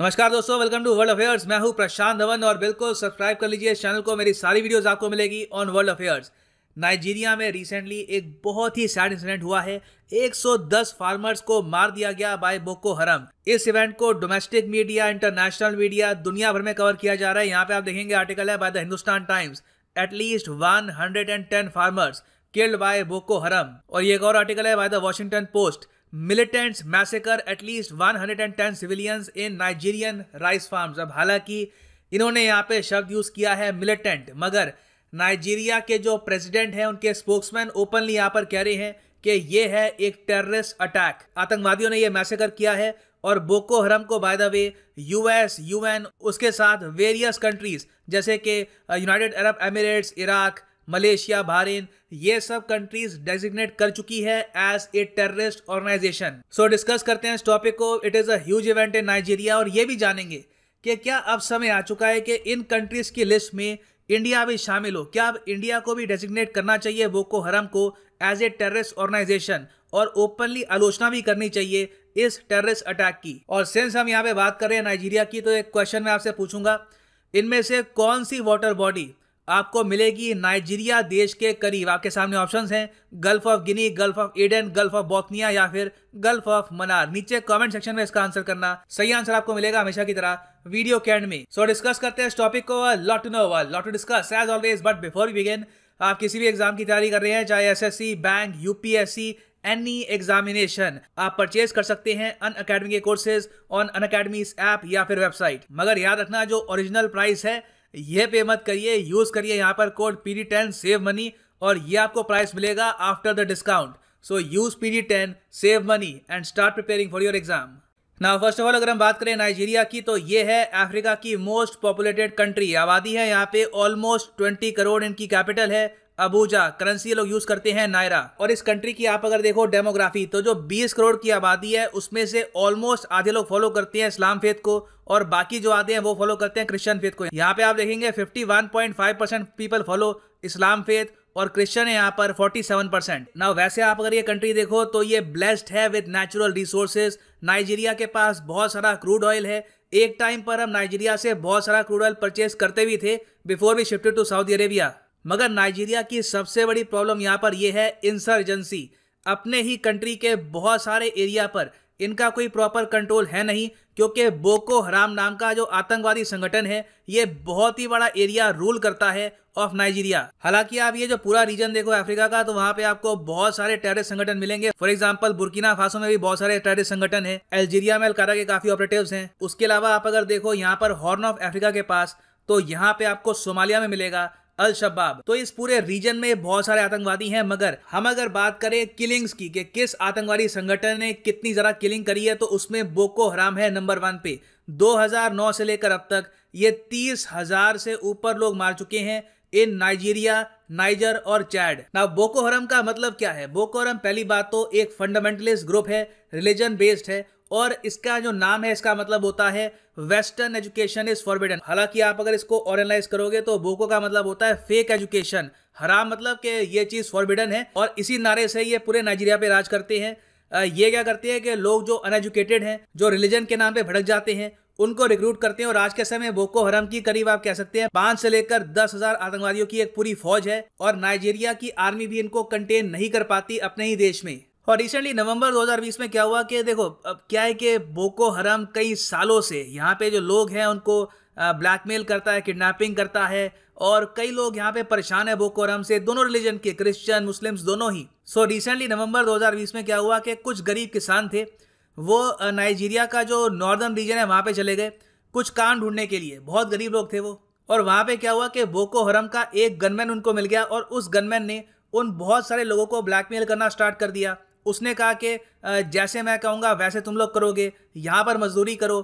नमस्कार दोस्तों welcome to world affairs मैं हूं प्रशांत धवन और बिल्कुल सब्सक्राइब कर लीजिए इस चैनल को मेरी सारी वीडियोस आपको मिलेगी ऑन वर्ल्ड अफेयर्स नाइजीरिया में रिसेंटली एक बहुत ही सैड इंसिडेंट हुआ है 110 फार्मर्स को मार दिया गया बाय बोको हरम इस इवेंट को डोमेस्टिक मीडिया इंटरनेशनल मीडिया दुनिया भर में कवर किया जा रहा है यहाँ पे आप देखेंगे आर्टिकल है by the Hindustan Times at least one farmers killed by Boko Haram और ये एक और आर्टिकल है by the Washington Post at least massacre hundred and 110 civilians in Nigerian rice farm अब हालांकि इन्होंने यहाँ पे शब्द यूज किया है मिलिटेंट मगर नाइजीरिया के जो प्रेसिडेंट हैं उनके स्पोक्समैन ओपनली यहाँ पर कह रहे हैं कि ये है एक टेररिस्ट अटैक आतंकवादियों ने यह मैसेकर किया है और बोको हरम को by the way US UN उसके साथ वेरियस कंट्रीज जैसे कि United Arab Emirates Iraq Malaysia Bahrain ये सब कंट्रीज डेजिग्नेट कर चुकी है as a terrorist organisation so discuss करते हैं इस टॉपिक को it is a event in Nigeria और ये भी जानेंगे कि क्या अब समय आ चुका है कि इन कंट्रीज की लिस्ट में इंडिया भी शामिल हो क्या अब इंडिया को भी डेजिग्नेट करना चाहिए बोको हरम को एज ए टेररिस्ट ऑर्गेनाइजेशन और ओपनली आलोचना भी करनी चाहिए इस टेररिस्ट अटैक की और सिंस हम यहाँ पे बात कर रहे हैं नाइजीरिया की तो एक क्वेश्चन मैं आपसे पूछूंगा इनमें से कौन सी वाटर बॉडी आपको मिलेगी नाइजीरिया देश के करीब आपके सामने ऑप्शंस हैं gulf of Guinea gulf of Aden gulf of Bothnia या फिर गल्फ ऑफ मनार नीचे कमेंट सेक्शन में इसका आंसर करना सही आंसर आपको मिलेगा हमेशा की तरह वीडियो के एंड में सो so, डिस्कस करते हैं इस टॉपिक को lot to know lot to discuss as always but before we begin आप किसी भी एग्जाम की तैयारी कर रहे हैं चाहे एस बैंक यूपीएससी एनी एग्जामिनेशन आप परचेज कर सकते हैं अन अकेडमी के courses on Unacademy app या फिर वेबसाइट मगर याद रखना जो ओरिजिनल प्राइस है ये पे मत करिए यूज करिए यहाँ पर code P D ten save money और ये आपको प्राइस मिलेगा after the discount so use P D ten save money and start preparing for your exam now first of all अगर हम बात करें नाइजीरिया की तो ये है अफ्रीका की मोस्ट पॉपुलेटेड कंट्री आबादी है यहाँ पे ऑलमोस्ट 20 करोड़ इनकी कैपिटल है अबूजा करेंसी लोग यूज करते हैं नायरा और इस कंट्री की आप अगर देखो डेमोग्राफी तो जो 20 करोड़ की आबादी है उसमें से ऑलमोस्ट आधे लोग फॉलो करते हैं इस्लाम फेथ को और बाकी जो आते हैं वो फॉलो करते हैं क्रिश्चियन फेथ को यहाँ पे आप देखेंगे 51.5 percent people follow Islam faith और क्रिश्चियन है यहाँ पर 47 परसेंट ना वैसे आप अगर ये कंट्री देखो तो ये ब्लेस्ड है विद नेचुरल रिसोर्सेज नाइजीरिया के पास बहुत सारा क्रूड ऑयल है एक टाइम पर हम नाइजीरिया से बहुत सारा क्रूड ऑयल परचेज करते भी थे before we shifted to Saudi Arabia मगर नाइजीरिया की सबसे बड़ी प्रॉब्लम यहाँ पर यह है इंसर्जेंसी अपने ही कंट्री के बहुत सारे एरिया पर इनका कोई प्रॉपर कंट्रोल है नहीं क्योंकि बोको हराम नाम का जो आतंकवादी संगठन है ये बहुत ही बड़ा एरिया रूल करता है ऑफ नाइजीरिया हालांकि आप ये जो पूरा रीजन देखो अफ्रीका का तो वहाँ पे आपको बहुत सारे टेररिस्ट संगठन मिलेंगे फॉर एग्जाम्पल बुर्किना फासो में भी बहुत सारे टेररिस्ट संगठन है अल्जीरिया में अलकारा के काफी ऑपरेटिव है उसके अलावा आप अगर देखो यहाँ पर हॉर्न ऑफ अफ्रीका के पास तो यहाँ पे आपको सोमालिया में मिलेगा अल शबाब तो इस पूरे रीजन में बहुत सारे आतंकवादी हैं मगर हम अगर बात करें किलिंग्स की कि किस आतंकवादी संगठन ने कितनी जरा किलिंग करी है तो उसमें बोको हराम है नंबर वन पे 2009 से लेकर अब तक ये तीस हजार से ऊपर लोग मार चुके हैं इन नाइजीरिया नाइजर और चैड ना बोको हरम का मतलब क्या है बोको हरम पहली बात तो एक फंडामेंटलिस्ट ग्रुप है रिलीजन बेस्ड है और इसका जो नाम है इसका मतलब होता है वेस्टर्न एजुकेशन इज फॉरबिडन हालांकि आप अगर इसको ऑरलाइज करोगे तो बोको का मतलब होता है फेक एजुकेशन हराम मतलब कि ये चीज़ फॉरबिडन है और इसी नारे से ये पूरे नाइजीरिया पे राज करते हैं ये क्या करते हैं कि लोग जो अनएजुकेटेड हैं जो रिलीजन के नाम पे भड़क जाते हैं उनको रिक्रूट करते हैं और आज के समय बोको हरम की करीब आप कह सकते हैं पांच से लेकर दस हजार आतंकवादियों की एक पूरी फौज है और नाइजीरिया की आर्मी भी इनको कंटेन नहीं कर पाती अपने ही देश में और रिसेंटली नवंबर 2020 में क्या हुआ कि देखो अब क्या है कि बोको हरम कई सालों से यहाँ पे जो लोग हैं उनको ब्लैकमेल करता है किडनैपिंग करता है और कई लोग यहाँ पे परेशान है बोको हरम से दोनों रिलीजन के क्रिश्चियन मुस्लिम्स दोनों ही सो so, रिसेंटली नवंबर 2020 में क्या हुआ कि कुछ गरीब किसान थे वो नाइजीरिया का जो नॉर्दर्न रीजन है वहाँ पर चले गए कुछ काम ढूंढने के लिए बहुत गरीब लोग थे वो और वहाँ पर क्या हुआ कि बोको हरम का एक गनमैन उनको मिल गया और उस गनमैन ने उन बहुत सारे लोगों को ब्लैकमेल करना स्टार्ट कर दिया उसने कहा कि जैसे मैं कहूँगा वैसे तुम लोग करोगे यहाँ पर मजदूरी करो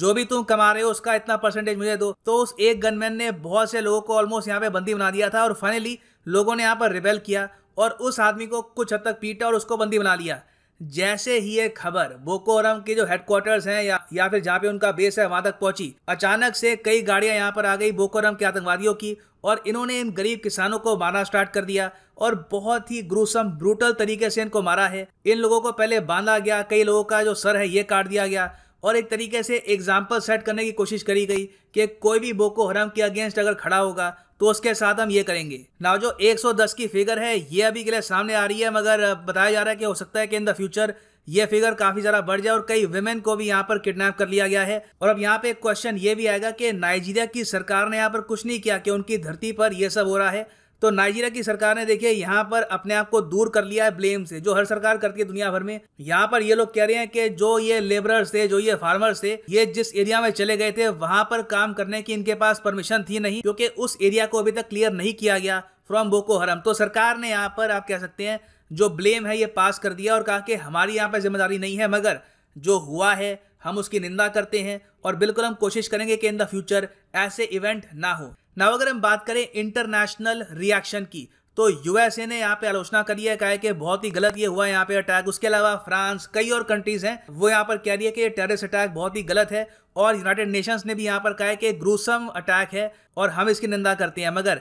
जो भी तुम कमा रहे हो उसका इतना परसेंटेज मुझे दो तो उस एक गनमैन ने बहुत से लोगों को ऑलमोस्ट यहाँ पे बंदी बना दिया था और फाइनली लोगों ने यहाँ पर रिबेल किया और उस आदमी को कुछ हद तक पीटा और उसको बंदी बना लिया जैसे ही ये खबर बोकोरम के जो हेडक्वार्टर्स हैं या या फिर जहाँ पे उनका बेस है वहां तक पहुंची अचानक से कई गाड़ियां यहाँ पर आ गई बोकोरम के आतंकवादियों की और इन्होंने इन गरीब किसानों को मारना स्टार्ट कर दिया और बहुत ही ग्रूसम ब्रूटल तरीके से इनको मारा है इन लोगों को पहले बांधा गया कई लोगों का जो सर है ये काट दिया गया और एक तरीके से एग्जाम्पल सेट करने की कोशिश करी गई कि कोई भी बोको हराम के अगेंस्ट अगर खड़ा होगा तो उसके साथ हम ये करेंगे ना जो 110 की फिगर है ये अभी के लिए सामने आ रही है मगर बताया जा रहा है कि हो सकता है कि इन द फ्यूचर ये फिगर काफ़ी ज़्यादा बढ़ जाए और कई वुमेन को भी यहाँ पर किडनैप कर लिया गया है और अब यहाँ पे एक क्वेश्चन ये भी आएगा कि नाइजीरिया की सरकार ने यहाँ पर कुछ नहीं किया कि उनकी धरती पर यह सब हो रहा है तो नाइजीरिया की सरकार ने देखिए यहाँ पर अपने आप को दूर कर लिया है ब्लेम से जो हर सरकार करती है दुनिया भर में यहाँ पर ये लोग कह रहे हैं कि जो ये लेबरर्स थे जो ये फार्मर्स थे ये जिस एरिया में चले गए थे वहां पर काम करने की इनके पास परमिशन थी नहीं क्योंकि उस एरिया को अभी तक क्लियर नहीं किया गया फ्रॉम बोको हरम तो सरकार ने यहाँ पर आप कह सकते हैं जो ब्लेम है ये पास कर दिया और कहा कि हमारी यहाँ पर जिम्मेदारी नहीं है मगर जो हुआ है हम उसकी निंदा करते हैं और बिल्कुल हम कोशिश करेंगे कि इन द फ्यूचर ऐसे इवेंट ना हो नाउ अगर हम बात करें इंटरनेशनल रिएक्शन की तो यूएसए ने यहाँ पे आलोचना करी है कहा है कि बहुत ही गलत ये हुआ यहाँ पे अटैक उसके अलावा फ्रांस कई और कंट्रीज हैं वो यहाँ पर कह रही है कि ये टेररिस्ट अटैक बहुत ही गलत है और यूनाइटेड नेशंस ने भी यहाँ पर कहा है कि ग्रूसम अटैक है और हम इसकी निंदा करते हैं मगर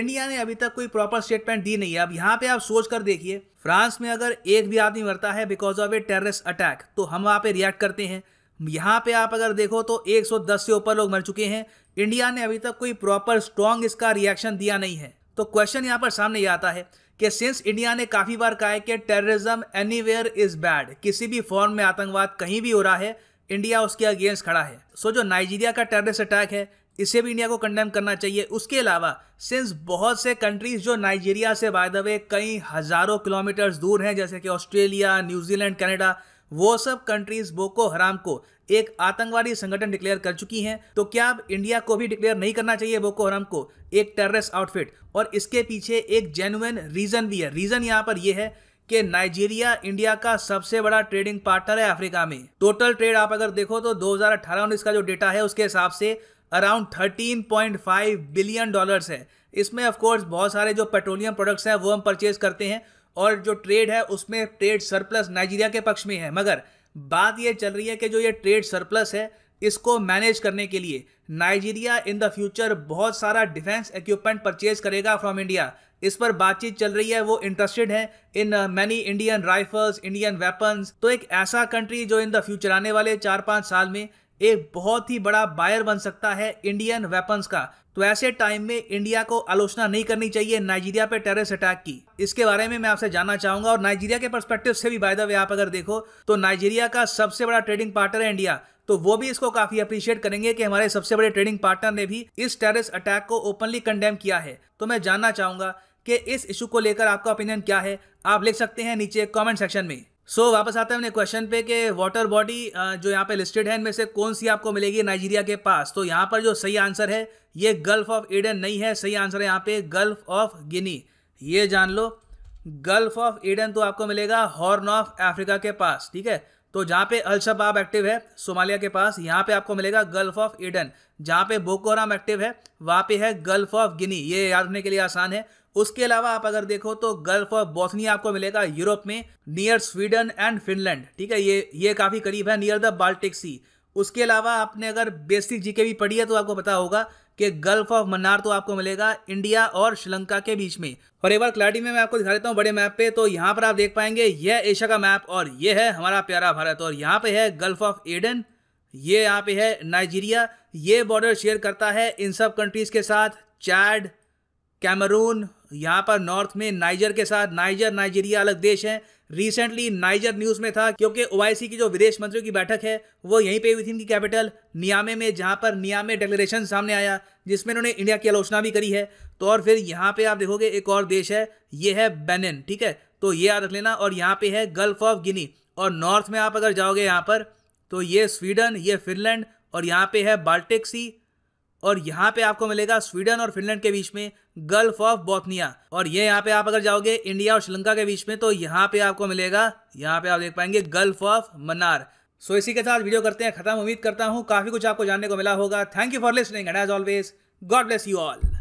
इंडिया ने अभी तक कोई प्रॉपर स्टेटमेंट दी नहीं है अब यहाँ पे आप सोच कर देखिए फ्रांस में अगर एक भी आदमी मरता है because of a terrorist attack तो हम वहाँ पे रिएक्ट करते हैं यहाँ पे आप अगर देखो तो 110 से ऊपर लोग मर चुके हैं इंडिया ने अभी तक कोई प्रॉपर स्ट्रॉन्ग इसका रिएक्शन दिया नहीं है तो क्वेश्चन यहाँ पर सामने आता है कि सिंस इंडिया ने काफ़ी बार कहा है कि टेररिज्म एनीवेयर इज बैड किसी भी फॉर्म में आतंकवाद कहीं भी हो रहा है इंडिया उसके अगेंस्ट खड़ा है सो so, जो नाइजीरिया का टेररिस्ट अटैक है इसे भी इंडिया को कंडेम करना चाहिए उसके अलावा सिंस बहुत से कंट्रीज जो नाइजीरिया से बाय द वे कई हज़ारों किलोमीटर्स दूर हैं जैसे कि ऑस्ट्रेलिया न्यूजीलैंड कनाडा वो सब कंट्रीज बोको हराम को एक आतंकवादी संगठन डिक्लेयर कर चुकी हैं तो क्या अब इंडिया को भी डिक्लेयर नहीं करना चाहिए बोको हराम को एक टेररिस्ट आउटफिट और इसके पीछे एक जेनुअन रीज़न भी है रीज़न यहाँ पर यह है कि नाइजीरिया इंडिया का सबसे बड़ा ट्रेडिंग पार्टनर है अफ्रीका में टोटल ट्रेड आप अगर देखो तो दो हजार का जो डेटा है उसके हिसाब से अराउंड 13.5 बिलियन डॉलर्स है इसमें ऑफ कोर्स बहुत सारे जो पेट्रोलियम प्रोडक्ट्स हैं वो हम परचेज करते हैं और जो ट्रेड है उसमें ट्रेड सरप्लस नाइजीरिया के पक्ष में है मगर बात यह चल रही है कि जो ये ट्रेड सरप्लस है इसको मैनेज करने के लिए नाइजीरिया इन द फ्यूचर बहुत सारा डिफेंस इक्विपमेंट परचेज करेगा फ्रॉम इंडिया इस पर बातचीत चल रही है वो इंटरेस्टेड है in many Indian rifles Indian weapons तो एक ऐसा कंट्री जो इन द फ्यूचर आने वाले चार पाँच साल में एक बहुत ही बड़ा बायर बन सकता है इंडियन वेपन्स का तो ऐसे टाइम में इंडिया को आलोचना नहीं करनी चाहिए नाइजीरिया पे टेररिस्ट अटैक की इसके बारे में मैं आपसे जानना चाहूंगा और नाइजीरिया के परस्पेक्टिव से भी बायदा वे आप अगर देखो तो नाइजीरिया का सबसे बड़ा ट्रेडिंग पार्टनर है इंडिया तो वो भी इसको काफी अप्रिशिएट करेंगे कि हमारे सबसे बड़े ट्रेडिंग पार्टनर ने भी इस टेरिस अटैक को ओपनली कंडेम किया है तो मैं जानना चाहूंगा कि इस इशू को लेकर आपका ओपिनियन क्या है आप लिख सकते हैं नीचे कमेंट सेक्शन में सो so, वापस आते हैं अपने क्वेश्चन पे कि वाटर बॉडी जो यहाँ पे लिस्टेड है इनमें से कौन सी आपको मिलेगी नाइजीरिया के पास तो यहाँ पर जो सही आंसर है ये गल्फ ऑफ ईडन नहीं है सही आंसर है यहाँ पे गल्फ ऑफ गिनी ये जान लो गल्फ ऑफ ईडन तो आपको मिलेगा हॉर्न ऑफ अफ्रीका के पास ठीक है तो जहाँ पे अलशबाब एक्टिव है सोमालिया के पास यहाँ पे आपको मिलेगा गल्फ ऑफ ईडन जहाँ पे बोकोराम एक्टिव है वहाँ पे है गल्फ ऑफ गिनी ये याद रखने के लिए आसान है उसके अलावा आप अगर देखो तो गल्फ ऑफ बोस्निया आपको मिलेगा यूरोप में नियर स्वीडन एंड फिनलैंड ठीक है ये ये काफ़ी करीब है नियर द बाल्टिक सी उसके अलावा आपने अगर बेसिक जीके भी पढ़ी है तो आपको पता होगा कि गल्फ ऑफ मन्नार तो आपको मिलेगा इंडिया और श्रीलंका के बीच में और एक बार क्लैरिटी में मैं आपको दिखा देता हूँ बड़े मैप पे तो यहाँ पर आप देख पाएंगे यह एशिया का मैप और ये है हमारा प्यारा भारत और यहाँ पे है गल्फ ऑफ एडन ये यहाँ पे है नाइजीरिया ये बॉर्डर शेयर करता है इन सब कंट्रीज के साथ चैड कैमरून यहाँ पर नॉर्थ में नाइजर के साथ नाइजर नाइजीरिया अलग देश है रिसेंटली नाइजर न्यूज़ में था क्योंकि ओ की जो विदेश मंत्रियों की बैठक है वो यहीं पे हुई थी इनकी कैपिटल नियामे में जहाँ पर नियामे डिक्लेरेशन सामने आया जिसमें इन्होंने इंडिया की आलोचना भी करी है तो और फिर यहाँ पे आप देखोगे एक और देश है ये है बेनिन ठीक है तो ये याद रख लेना और यहाँ पे है गल्फ ऑफ गिनी और नॉर्थ में आप अगर जाओगे यहाँ पर तो ये स्वीडन ये फिनलैंड और यहाँ पे है बाल्टिक सी और यहाँ पे आपको मिलेगा स्वीडन और फिनलैंड के बीच में गल्फ ऑफ बोथनिया और ये यहाँ पे आप अगर जाओगे इंडिया और श्रीलंका के बीच में तो यहाँ पे आपको मिलेगा यहाँ पे आप देख पाएंगे गल्फ ऑफ मनार सो इसी के साथ वीडियो करते हैं खत्म उम्मीद करता हूँ काफी कुछ आपको जानने को मिला होगा thank you for listening and as always God bless you all